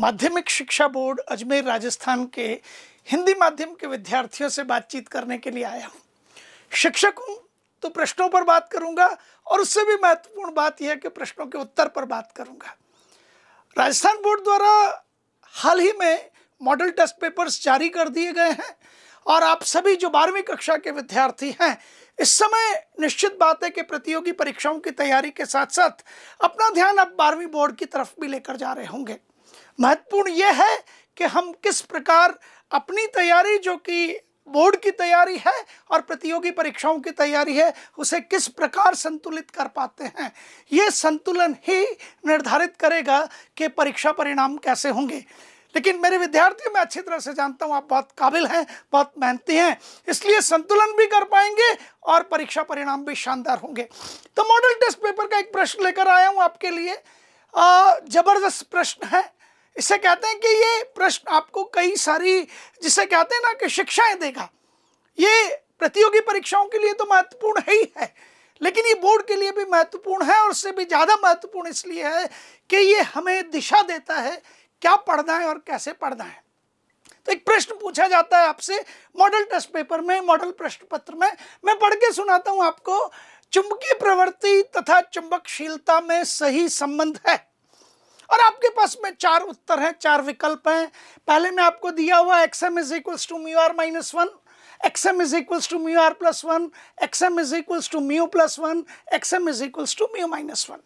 माध्यमिक शिक्षा बोर्ड अजमेर राजस्थान के हिंदी माध्यम के विद्यार्थियों से बातचीत करने के लिए आया हूँ शिक्षक हूँ तो प्रश्नों पर बात करूँगा और उससे भी महत्वपूर्ण बात यह है कि प्रश्नों के उत्तर पर बात करूँगा राजस्थान बोर्ड द्वारा हाल ही में मॉडल टेस्ट पेपर्स जारी कर दिए गए हैं और आप सभी जो बारहवीं कक्षा के विद्यार्थी हैं इस समय निश्चित बात है कि प्रतियोगी परीक्षाओं की तैयारी के साथ साथ अपना ध्यान अब बारहवीं बोर्ड की तरफ भी लेकर जा रहे होंगे महत्वपूर्ण ये है कि हम किस प्रकार अपनी तैयारी जो कि बोर्ड की तैयारी है और प्रतियोगी परीक्षाओं की तैयारी है उसे किस प्रकार संतुलित कर पाते हैं ये संतुलन ही निर्धारित करेगा कि परीक्षा परिणाम कैसे होंगे लेकिन मेरे विद्यार्थी मैं अच्छी तरह से जानता हूँ आप बहुत काबिल हैं बहुत मेहनती हैं इसलिए संतुलन भी कर पाएंगे और परीक्षा परिणाम भी शानदार होंगे तो मॉडल टेस्ट पेपर का एक प्रश्न लेकर आया हूँ आपके लिए ज़बरदस्त प्रश्न है इससे कहते हैं कि ये प्रश्न आपको कई सारी जिसे कहते हैं ना कि शिक्षाएं देगा ये प्रतियोगी परीक्षाओं के लिए तो महत्वपूर्ण है ही है लेकिन ये बोर्ड के लिए भी महत्वपूर्ण है और उससे भी ज़्यादा महत्वपूर्ण इसलिए है कि ये हमें दिशा देता है क्या पढ़ना है और कैसे पढ़ना है तो एक प्रश्न पूछा जाता है आपसे मॉडल टेस्ट पेपर में मॉडल प्रश्न पत्र में मैं पढ़ के सुनाता हूँ आपको चुंबकीय प्रवृत्ति तथा चुंबकशीलता में सही संबंध है और आपके पास में चार उत्तर हैं चार विकल्प हैं पहले में आपको दिया हुआ x m is equals to mu r minus one x m is equals to mu r plus one x m is equals to mu plus one x m is equals to mu minus one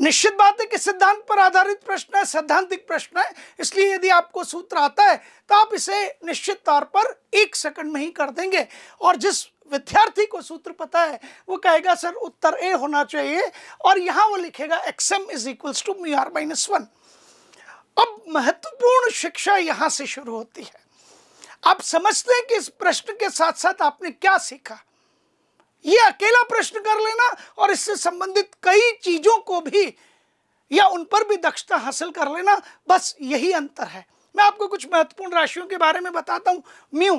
निश्चित बात है कि सिद्धांत पर आधारित प्रश्न है सैद्धांतिक प्रश्न है इसलिए यदि आपको सूत्र आता है तो आप इसे निश्चित तौर पर एक सेकंड में ही कर देंगे और जिस विद्यार्थी को सूत्र पता है वो कहेगा सर उत्तर ए होना चाहिए और यहाँ वो लिखेगा x m is equals to mu r minus one अब महत्वपूर्ण शिक्षा यहाँ से शुरू होती है आप समझते हैं कि इस प्रश्न के साथ साथ आपने क्या सीखा ये अकेला प्रश्न कर लेना और इससे संबंधित कई चीजों को भी या उन पर भी दक्षता हासिल कर लेना बस यही अंतर है मैं आपको कुछ महत्वपूर्ण राशियों के बारे में बताता हूं म्यू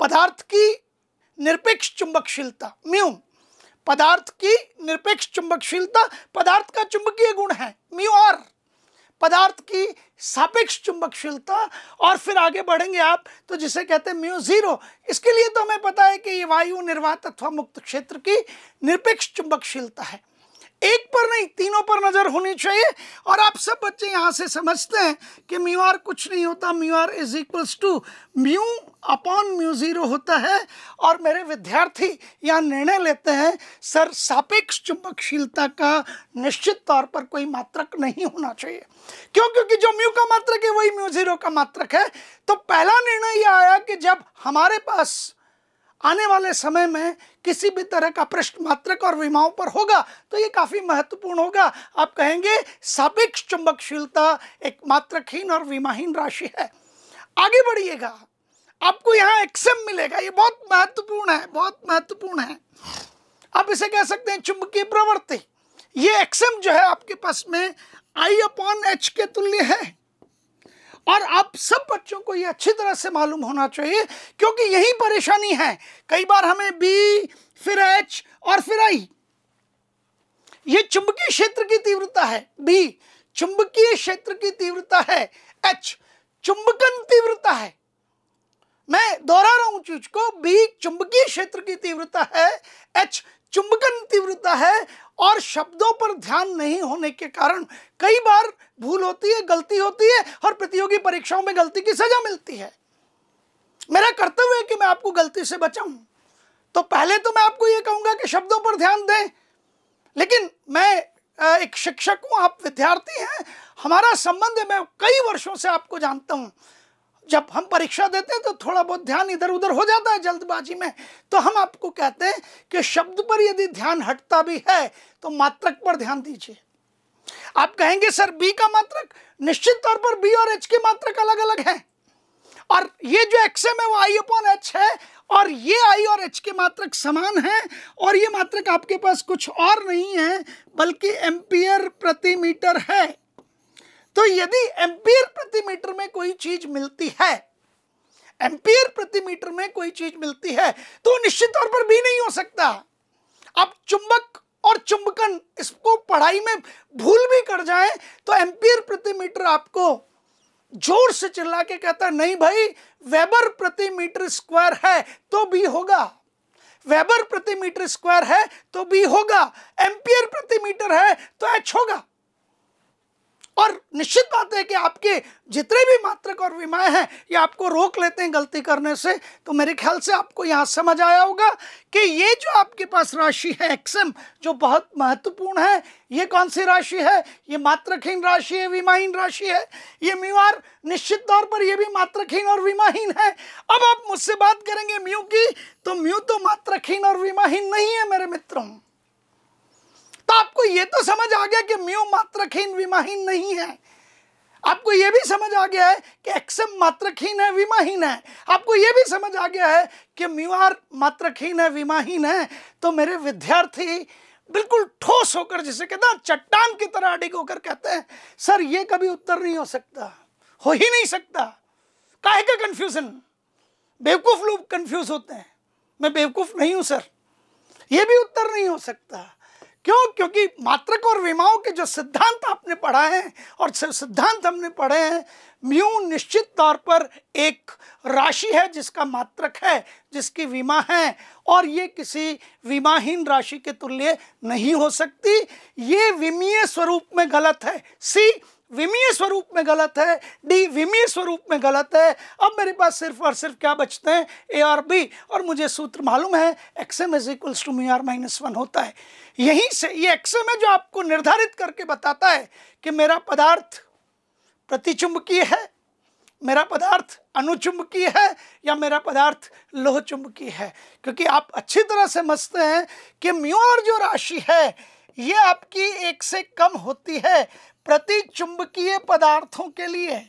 पदार्थ की निरपेक्ष चुंबकशीलता म्यू पदार्थ की निरपेक्ष चुंबकशीलता पदार्थ का चुंबकीय गुण है म्यू आर पदार्थ की सापेक्ष चुंबकशीलता और फिर आगे बढ़ेंगे आप तो जिसे कहते हैं म्यू ज़ीरो इसके लिए तो हमें पता है कि ये वायु निर्वात अथवा मुक्त क्षेत्र की निरपेक्ष चुंबकशीलता है एक पर नहीं तीनों पर नज़र होनी चाहिए और आप सब बच्चे यहाँ से समझते हैं कि म्यू आर कुछ नहीं होता mu r is equals to mu upon mu zero होता है और मेरे विद्यार्थी यहाँ निर्णय लेते हैं सर सापेक्ष चुंबकशीलता का निश्चित तौर पर कोई मात्रक नहीं होना चाहिए क्यों क्योंकि जो म्यू का मात्रक है वही म्यू ज़ीरो का मात्रक है तो पहला निर्णय यह आया कि जब हमारे पास आने वाले समय में किसी भी तरह का प्रश्न मात्रक और विमाओं पर होगा तो ये काफ़ी महत्वपूर्ण होगा आप कहेंगे सापेक्ष चुंबकशीलता एक मात्रकहीन और विमाहीन राशि है आगे बढ़िएगा आपको यहाँ एक्सएम मिलेगा ये बहुत महत्वपूर्ण है बहुत महत्वपूर्ण है आप इसे कह सकते हैं चुंबकीय प्रवृत्ति ये एक्सएम जो है आपके पास में आई अपॉन एच के तुल्य है और आप सब बच्चों को ये अच्छी तरह से मालूम होना चाहिए क्योंकि यही परेशानी है कई बार हमें बी फिर एच और फिर आई ये चुंबकीय क्षेत्र की तीव्रता है बी चुंबकीय क्षेत्र की तीव्रता है एच चुंबकन तीव्रता है मैं दोहरा रहा हूं चीज को बी चुंबकीय क्षेत्र की तीव्रता है एच चुंबकन तीव्रता है और शब्दों पर ध्यान नहीं होने के कारण कई बार भूल होती है गलती होती है और प्रतियोगी परीक्षाओं में गलती की सजा मिलती है मेरा कर्तव्य है कि मैं आपको गलती से बचाऊं तो पहले तो मैं आपको यह कहूंगा कि शब्दों पर ध्यान दें लेकिन मैं एक शिक्षक हूं आप विद्यार्थी हैं हमारा संबंध है मैं कई वर्षों से आपको जानता हूं जब हम परीक्षा देते हैं तो थोड़ा बहुत ध्यान इधर उधर हो जाता है जल्दबाजी में तो हम आपको कहते हैं कि शब्द पर यदि ध्यान हटता भी है तो मात्रक पर ध्यान दीजिए आप कहेंगे सर बी का मात्रक निश्चित तौर पर बी और एच के मात्रक अलग अलग हैं और ये जो एक्सएम है वो आई अपॉन एच है और ये आई और एच के मात्रक समान हैं और ये मात्रक आपके पास कुछ और नहीं है बल्कि एम्पियर प्रति मीटर है तो यदि एम्पियर प्रति मीटर में कोई चीज मिलती है एम्पियर प्रति मीटर में कोई चीज मिलती है तो निश्चित तौर पर भी नहीं हो सकता आप चुंबक और चुंबकन इसको पढ़ाई में भूल भी कर जाए तो एम्पियर प्रति मीटर आपको जोर से चिल्ला के कहता नहीं भाई वेबर प्रति मीटर स्क्वायर है तो भी होगा वेबर प्रति मीटर स्क्वायर है तो भी होगा एम्पियर प्रति मीटर है तो एच होगा और निश्चित बात है कि आपके जितने भी मात्रक और विमाएँ हैं ये आपको रोक लेते हैं गलती करने से तो मेरे ख्याल से आपको यहाँ समझ आया होगा कि ये जो आपके पास राशि है एक्सएम जो बहुत महत्वपूर्ण है ये कौन सी राशि है ये मात्रकहीन राशि है विमाहीन राशि है ये म्यूआर निश्चित तौर पर ये भी मात्रकहीन और विमाहीन है अब आप मुझसे बात करेंगे म्यू की तो म्यू तो मात्रकहीन और विमाहीन नहीं है मेरे मित्रों तो आपको ये तो समझ आ गया कि म्यू मात्रकहीन विमाहीन नहीं है आपको ये भी समझ आ गया है कि एक्सएम मात्रकहीन है विमाहीन है आपको ये भी समझ आ गया है कि म्यू आर मात्रकहीन है विमाहीन है तो मेरे विद्यार्थी बिल्कुल ठोस होकर जिसे कहते हैं चट्टान की तरह अडिग होकर कहते हैं सर ये कभी उत्तर नहीं हो सकता हो ही नहीं सकता काहे का कन्फ्यूजन बेवकूफ़ लोग कन्फ्यूज़ होते हैं मैं बेवकूफ़ नहीं हूँ सर ये भी उत्तर नहीं हो सकता क्यों क्योंकि मात्रक और विमाओं के जो सिद्धांत आपने पढ़ा है और सिद्धांत हमने पढ़े हैं म्यू निश्चित तौर पर एक राशि है जिसका मात्रक है जिसकी विमा है और ये किसी विमाहीन राशि के तुल्य नहीं हो सकती ये विमीय स्वरूप में गलत है सी विमीय स्वरूप में गलत है डी विमीय स्वरूप में गलत है अब मेरे पास सिर्फ और सिर्फ क्या बचते हैं ए और बी और मुझे सूत्र मालूम है x m is equals to mu r minus one होता है यहीं से ये एक्स एम है जो आपको निर्धारित करके बताता है कि मेरा पदार्थ प्रतिचुंबकीय है मेरा पदार्थ अनुचुंबकीय है या मेरा पदार्थ लोह चुंबकीय है क्योंकि आप अच्छी तरह से समझते हैं कि म्योर जो राशि है ये आपकी एक से कम होती है प्रति चुंबकीय पदार्थों के लिए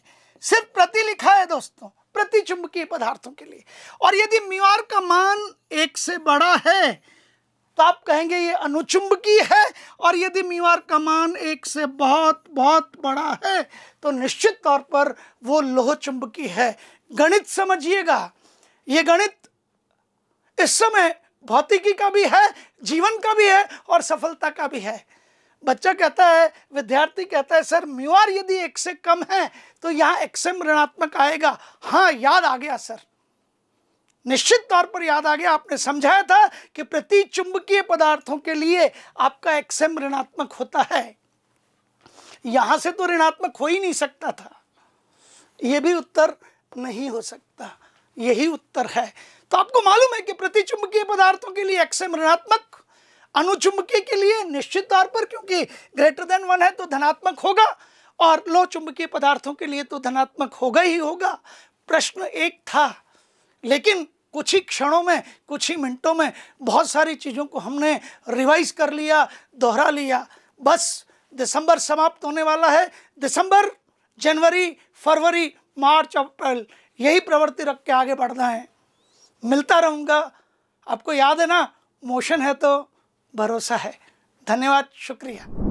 सिर्फ प्रति लिखा है दोस्तों प्रति चुंबकीय पदार्थों के लिए और यदि म्यूआर का मान एक से बड़ा है तो आप कहेंगे ये अनुचुंबकीय है और यदि म्यूआर का मान एक से बहुत बहुत बड़ा है तो निश्चित तौर पर वो लोह चुंबकीय है गणित समझिएगा ये गणित इस समय भौतिकी का भी है जीवन का भी है और सफलता का भी है बच्चा कहता है विद्यार्थी कहता है सर म्यूआर यदि एक से कम है तो यहाँ एक्सएम ऋणात्मक आएगा हाँ याद आ गया सर निश्चित तौर पर याद आ गया आपने समझाया था कि प्रति चुंबकीय पदार्थों के लिए आपका एक्सएम ऋणात्मक होता है यहां से तो ऋणात्मक हो ही नहीं सकता था यह भी उत्तर नहीं हो सकता यही उत्तर है तो आपको मालूम है कि प्रति चुंबकीय पदार्थों के लिए एक्सएम ऋणात्मक अनुचुंबकीय के लिए निश्चित तौर पर क्योंकि ग्रेटर देन वन है तो धनात्मक होगा और लो चुंबकीय पदार्थों के लिए तो धनात्मक होगा ही होगा प्रश्न एक था लेकिन कुछ ही क्षणों में कुछ ही मिनटों में बहुत सारी चीज़ों को हमने रिवाइज कर लिया दोहरा लिया बस दिसंबर समाप्त होने वाला है दिसंबर जनवरी फरवरी मार्च अप्रैल यही प्रवृत्ति रख के आगे बढ़ना है मिलता रहूँगा आपको याद है ना मोशन है तो भरोसा है धन्यवाद शुक्रिया